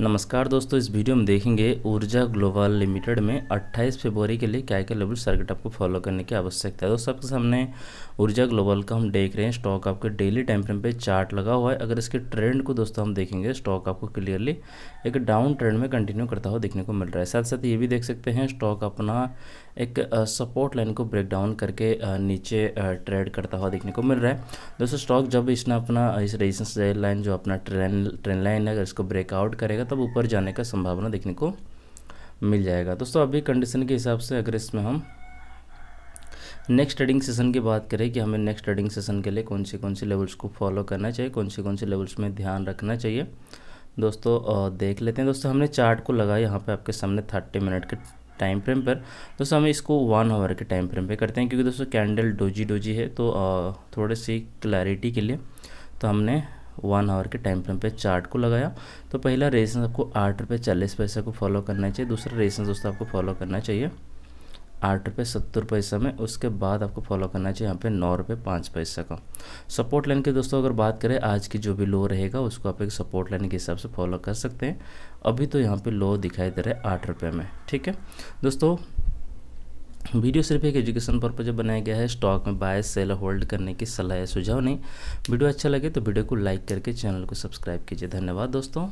नमस्कार दोस्तों इस वीडियो में देखेंगे ऊर्जा ग्लोबल लिमिटेड में 28 फरवरी के लिए क्या क्या लेवल सर्किट आपको फॉलो करने की आवश्यकता है दोस्तों सबके सामने ऊर्जा ग्लोबल का हम देख रहे हैं स्टॉक आपके डेली टाइम फ्रेम पे चार्ट लगा हुआ है अगर इसके ट्रेंड को दोस्तों हम देखेंगे स्टॉक आपको क्लियरली एक डाउन ट्रेंड में कंटिन्यू करता हुआ देखने को मिल रहा है साथ साथ ये भी देख सकते हैं स्टॉक अपना एक सपोर्ट लाइन को ब्रेक डाउन करके नीचे ट्रेड करता हुआ देखने को मिल रहा है दोस्तों स्टॉक जब इसने अपना इस रेजिस्टेंस लाइन जो अपना ट्रेन ट्रेन लाइन है अगर इसको ब्रेकआउट करेगा तब ऊपर जाने का संभावना देखने को मिल जाएगा दोस्तों अभी कंडीशन के हिसाब से अगर इसमें हम नेक्स्ट ट्रेडिंग सेशन की बात करें कि हमें नेक्स्ट ट्रेडिंग सेशन के लिए कौन सी कौन सी लेवल्स को फॉलो करना चाहिए कौन से कौन से लेवल्स में ध्यान रखना चाहिए दोस्तों देख लेते हैं दोस्तों हमने चार्ट को लगाया यहाँ पे आपके सामने थर्टी मिनट के टाइम फ्रेम पर दोस्तों हमें इसको वन आवर के टाइम फ्रेम पे करते हैं क्योंकि दोस्तों कैंडल डोजी डोजी है तो थोड़े सी क्लैरिटी के लिए तो हमने वन आवर के टाइम फ्रेम पे चार्ट को लगाया तो पहला रेजेंस आपको आठ रुपये चालीस पैसे को फॉलो करना चाहिए दूसरा रेजेंस दोस्तों आपको फॉलो करना चाहिए आठ रुपये सत्तर पैसा में उसके बाद आपको फॉलो करना चाहिए यहाँ पे नौ रुपये पाँच पैसा का सपोर्ट लाइन की दोस्तों अगर बात करें आज की जो भी लो रहेगा उसको आप एक सपोर्ट लाइन के हिसाब से फॉलो कर सकते हैं अभी तो यहाँ पे लो दिखाई दे रहा है आठ रुपये में ठीक है दोस्तों वीडियो सिर्फ एक एजुकेशन पर्पज बनाया गया है स्टॉक में बाय सेल होल्ड करने की सलाह सुझाव नहीं वीडियो अच्छा लगे तो वीडियो को लाइक करके चैनल को सब्सक्राइब कीजिए धन्यवाद दोस्तों